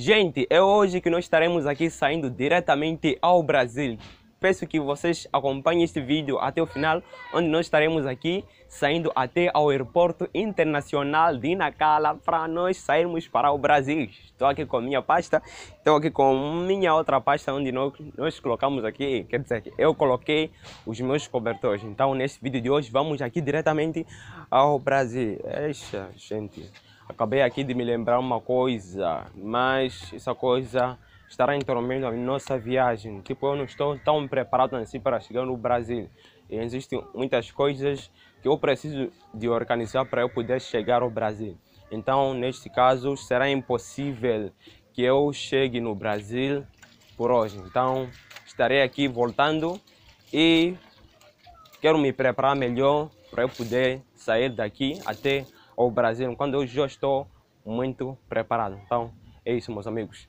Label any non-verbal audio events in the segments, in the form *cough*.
Gente, é hoje que nós estaremos aqui saindo diretamente ao Brasil. Peço que vocês acompanhem este vídeo até o final, onde nós estaremos aqui saindo até ao Aeroporto Internacional de Nacala para nós sairmos para o Brasil. Estou aqui com minha pasta, estou aqui com minha outra pasta onde nós, nós colocamos aqui, quer dizer, eu coloquei os meus cobertores. Então, neste vídeo de hoje, vamos aqui diretamente ao Brasil. Eixa, gente... Acabei aqui de me lembrar uma coisa, mas essa coisa estará interrompendo a nossa viagem. Tipo, eu não estou tão preparado assim para chegar no Brasil. E existem muitas coisas que eu preciso de organizar para eu poder chegar ao Brasil. Então, neste caso, será impossível que eu chegue no Brasil por hoje. Então, estarei aqui voltando e quero me preparar melhor para eu poder sair daqui até ao Brasil quando eu já estou muito preparado. Então, é isso, meus amigos.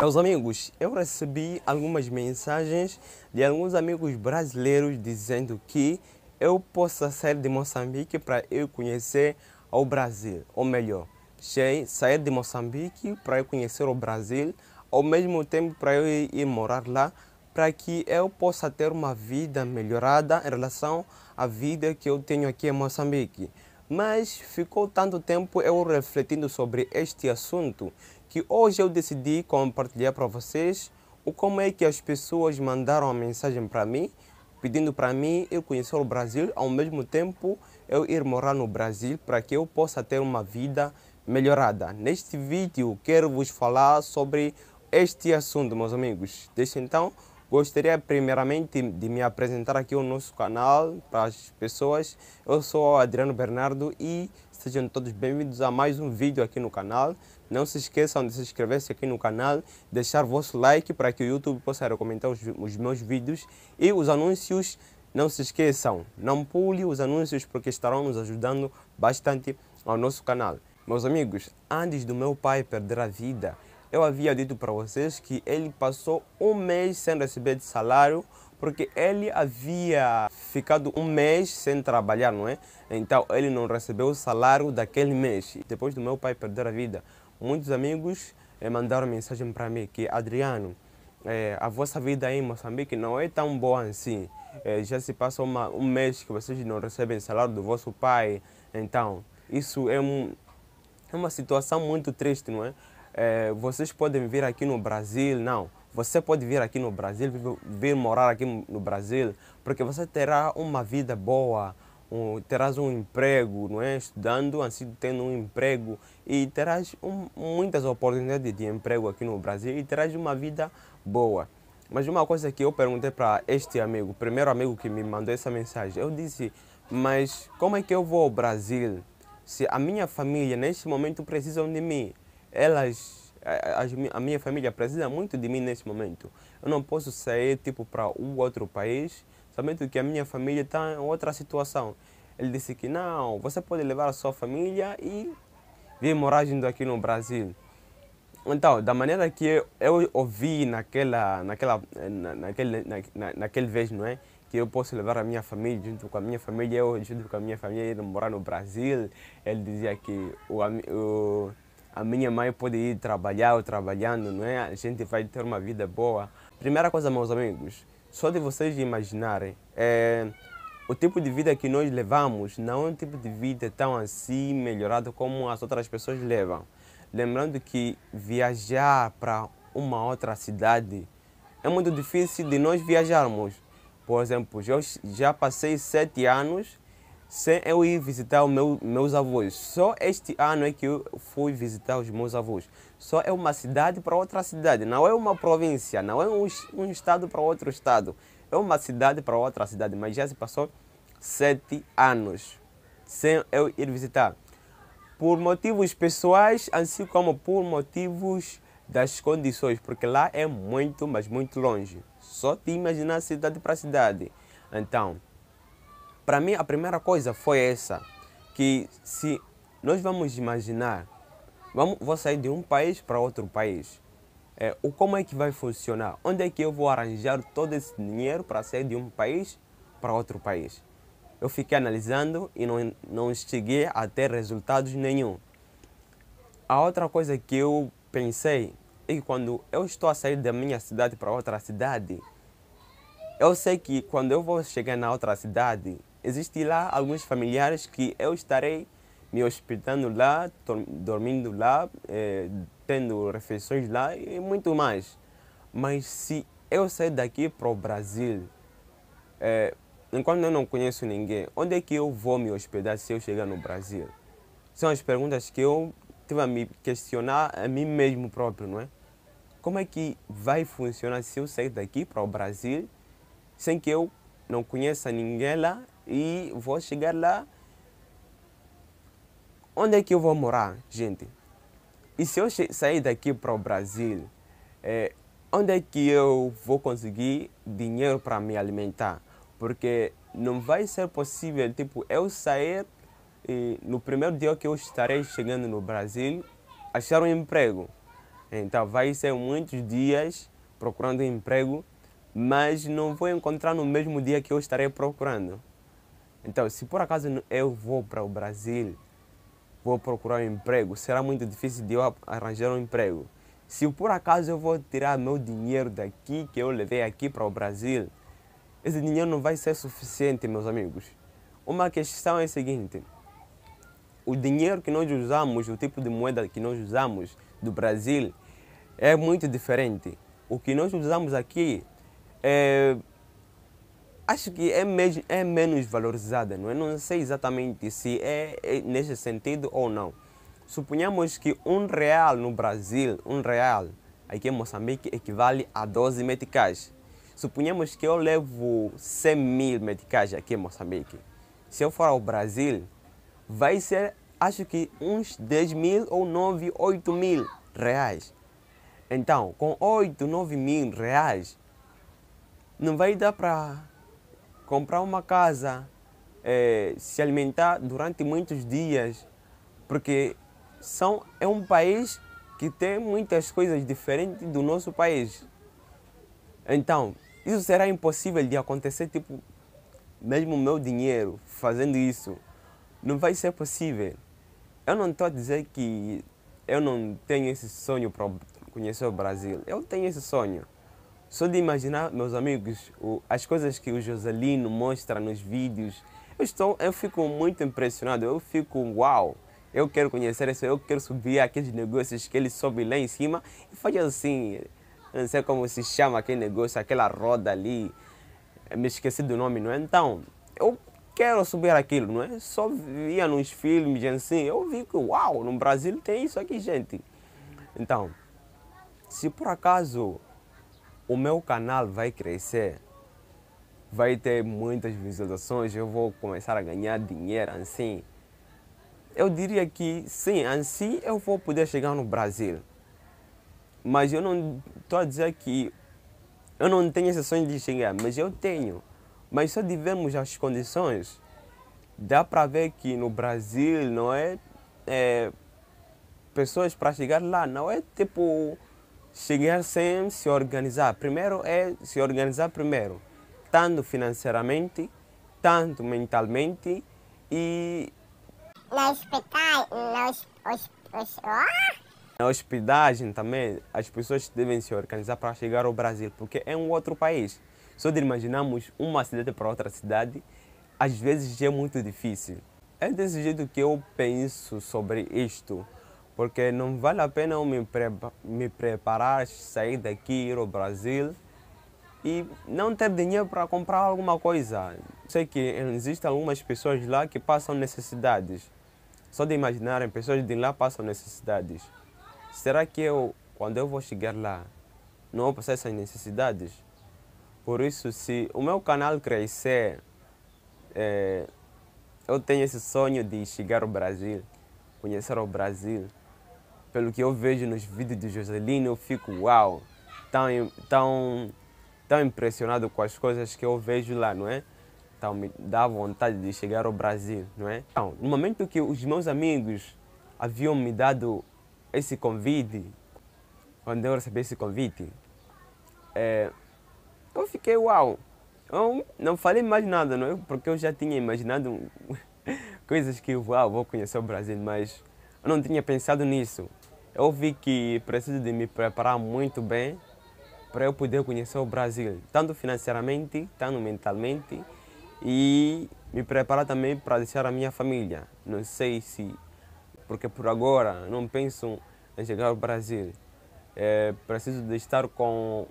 Meus amigos, eu recebi algumas mensagens de alguns amigos brasileiros dizendo que eu possa sair de Moçambique para eu conhecer o Brasil, ou melhor, sair de Moçambique para eu conhecer o Brasil, ao mesmo tempo para eu ir morar lá, para que eu possa ter uma vida melhorada em relação à vida que eu tenho aqui em Moçambique. Mas ficou tanto tempo eu refletindo sobre este assunto que hoje eu decidi compartilhar para vocês o como é que as pessoas mandaram a mensagem para mim, pedindo para mim eu conhecer o Brasil, ao mesmo tempo eu ir morar no Brasil para que eu possa ter uma vida melhorada. Neste vídeo quero vos falar sobre este assunto, meus amigos. desde então Gostaria primeiramente de me apresentar aqui ao nosso canal para as pessoas. Eu sou Adriano Bernardo e sejam todos bem-vindos a mais um vídeo aqui no canal. Não se esqueçam de se inscrever-se aqui no canal, deixar vosso like para que o YouTube possa recomendar os, os meus vídeos e os anúncios. Não se esqueçam, não pule os anúncios porque estarão nos ajudando bastante ao nosso canal. Meus amigos, antes do meu pai perder a vida, eu havia dito para vocês que ele passou um mês sem receber de salário porque ele havia ficado um mês sem trabalhar, não é? Então ele não recebeu o salário daquele mês. Depois do meu pai perder a vida, muitos amigos eh, mandaram mensagem para mim que Adriano, eh, a vossa vida em Moçambique não é tão boa assim. Eh, já se passou uma, um mês que vocês não recebem salário do vosso pai. Então isso é, um, é uma situação muito triste, não é? é, vocês podem vir aqui no Brasil, não. Você pode vir aqui no Brasil, vir morar aqui no Brasil, porque você terá uma vida boa, um, terás um emprego, não é? Estudando, assim, tendo um emprego e terás um, muitas oportunidades de emprego aqui no Brasil e terás uma vida boa. Mas uma coisa que eu perguntei para este amigo, primeiro amigo que me mandou essa mensagem, eu disse, mas como é que eu vou ao Brasil se a minha família neste momento precisam de mim? elas, a, a, minha família precisa muito de mim neste momento. Eu não posso sair tipo para um outro país, sabendo que a minha família está em outra situação. Ele disse que não, você pode levar a sua família e vir morar junto aqui no Brasil. Então, da maneira que eu, eu ouvi naquela, naquela, na, naquele, na, na, naquele vez, não é? que eu posso levar a minha família junto com a minha família, eu junto com a minha família ir morar no Brasil. Ele dizia que o, o, a minha mãe pode ir trabalhar ou trabalhando, não é? A gente vai ter uma vida boa. Primeira coisa, meus amigos, só de vocês imaginarem, é, o tipo de vida que nós levamos não é um tipo de vida tão assim melhorado como as outras pessoas levam. Lembrando que viajar para uma outra cidade é muito difícil de nós viajarmos. Por exemplo, eu já passei sete anos sem eu ir visitar meu, meus avós. Só este ano é que eu fui visitar os meus avós. Só é uma cidade para outra cidade, não é uma província, não é um, um estado para outro estado. É uma cidade para outra cidade, mas já se passou sete anos sem eu ir visitar. Por motivos pessoais, assim como por motivos das condições, porque lá é muito, mas muito longe. Só te imaginar cidade para cidade. Então, para mim, a primeira coisa foi essa, que se nós vamos imaginar, vamos, vou sair de um país para outro país, é, o como é que vai funcionar? Onde é que eu vou arranjar todo esse dinheiro para sair de um país para outro país? Eu fiquei analisando e não, não cheguei a ter resultados nenhum. A outra coisa que eu pensei é que quando eu estou a sair da minha cidade para outra cidade, eu sei que quando eu vou chegar na outra cidade, existem lá alguns familiares que eu estarei me hospedando lá, dormindo lá, eh, tendo refeições lá e muito mais. Mas se eu sair daqui para o Brasil, eh, enquanto eu não conheço ninguém, onde é que eu vou me hospedar se eu chegar no Brasil? São as perguntas que eu tive a me questionar a mim mesmo próprio, não é? Como é que vai funcionar se eu sair daqui para o Brasil sem que eu não conheça ninguém lá e vou chegar lá. Onde é que eu vou morar, gente? E se eu sair daqui para o Brasil, é, onde é que eu vou conseguir dinheiro para me alimentar? Porque não vai ser possível, tipo, eu sair e no primeiro dia que eu estarei chegando no Brasil, achar um emprego. Então vai ser muitos dias procurando emprego, mas não vou encontrar no mesmo dia que eu estarei procurando. Então, se por acaso eu vou para o Brasil, vou procurar um emprego, será muito difícil de eu arranjar um emprego. Se por acaso eu vou tirar meu dinheiro daqui, que eu levei aqui para o Brasil, esse dinheiro não vai ser suficiente, meus amigos. Uma questão é a seguinte: o dinheiro que nós usamos, o tipo de moeda que nós usamos do Brasil, é muito diferente. O que nós usamos aqui é acho que é, me é menos valorizada, não é? Não sei exatamente se é, é nesse sentido ou não. Suponhamos que um real no Brasil, um real aqui em Moçambique equivale a 12 meticais. Suponhamos que eu levo 100 mil meticais aqui em Moçambique. Se eu for ao Brasil, vai ser, acho que uns 10 mil ou 9, 8 mil reais. Então, com 8, 9 mil reais, não vai dar para comprar uma casa, é, se alimentar durante muitos dias, porque são, é um país que tem muitas coisas diferentes do nosso país. Então, isso será impossível de acontecer, tipo, mesmo o meu dinheiro fazendo isso, não vai ser possível. Eu não estou a dizer que eu não tenho esse sonho para conhecer o Brasil. Eu tenho esse sonho. Só de imaginar, meus amigos, as coisas que o Joselino mostra nos vídeos, eu, estou, eu fico muito impressionado, eu fico uau! Eu quero conhecer isso, eu quero subir aqueles negócios que ele sobe lá em cima e faz assim, não sei como se chama aquele negócio, aquela roda ali, me esqueci do nome, não é? Então, eu quero subir aquilo, não é? Só via nos filmes assim, eu vi que uau, no Brasil tem isso aqui, gente. Então, se por acaso o meu canal vai crescer, vai ter muitas visualizações, eu vou começar a ganhar dinheiro assim. Eu diria que sim, assim eu vou poder chegar no Brasil. Mas eu não estou a dizer que eu não tenho esse sonho de chegar, mas eu tenho. Mas só tivemos as condições, dá para ver que no Brasil não é, é pessoas para chegar lá, não é tipo chegar sem se organizar. Primeiro é se organizar primeiro, tanto financeiramente, tanto mentalmente e na hospedagem, na, na hospedagem também as pessoas devem se organizar para chegar ao Brasil, porque é um outro país. Só de imaginarmos uma cidade para outra cidade, às vezes é muito difícil. É desse jeito que eu penso sobre isto porque não vale a pena eu me, pre me preparar, sair daqui, ir ao Brasil e não ter dinheiro para comprar alguma coisa. Sei que existem algumas pessoas lá que passam necessidades. Só de imaginarem, pessoas de lá passam necessidades. Será que eu, quando eu vou chegar lá, não vou passar essas necessidades? Por isso, se o meu canal crescer, é, eu tenho esse sonho de chegar ao Brasil, conhecer o Brasil pelo que eu vejo nos vídeos de Joseline, eu fico uau, tão, tão, tão impressionado com as coisas que eu vejo lá, não é? Então me dá vontade de chegar ao Brasil, não é? Então, no momento que os meus amigos haviam me dado esse convite, quando eu recebi esse convite, é, eu fiquei uau. Eu não falei mais nada, não é? Porque eu já tinha imaginado *laughs* coisas que uau, vou conhecer o Brasil, mas eu não tinha pensado nisso eu vi que preciso de me preparar muito bem para eu poder conhecer o Brasil, tanto financeiramente, tanto mentalmente e me preparar também para deixar a minha família. Não sei se, porque por agora não penso em chegar ao Brasil. É, preciso de estar com,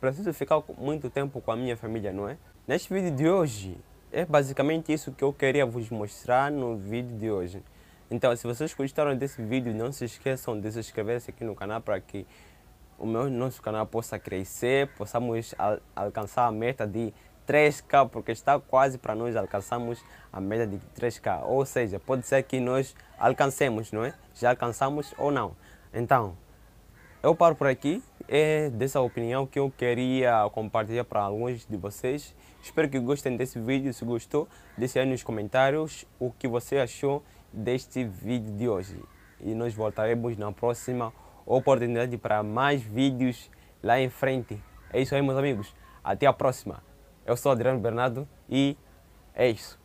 preciso ficar muito tempo com a minha família, não é? Neste vídeo de hoje é basicamente isso que eu queria vos mostrar no vídeo de hoje. Então, se vocês gostaram desse vídeo, não se esqueçam de se inscrever aqui no canal para que o meu, nosso canal possa crescer, possamos al alcançar a meta de 3K, porque está quase para nós alcançarmos a meta de 3K. Ou seja, pode ser que nós alcancemos, não é? Já alcançamos ou não. Então, eu paro por aqui. É dessa opinião que eu queria compartilhar para alguns de vocês. Espero que gostem desse vídeo. Se gostou, deixe aí nos comentários o que você achou deste vídeo de hoje. E nós voltaremos na próxima oportunidade para mais vídeos lá em frente. É isso aí, meus amigos. Até a próxima. Eu sou Adriano Bernardo e é isso.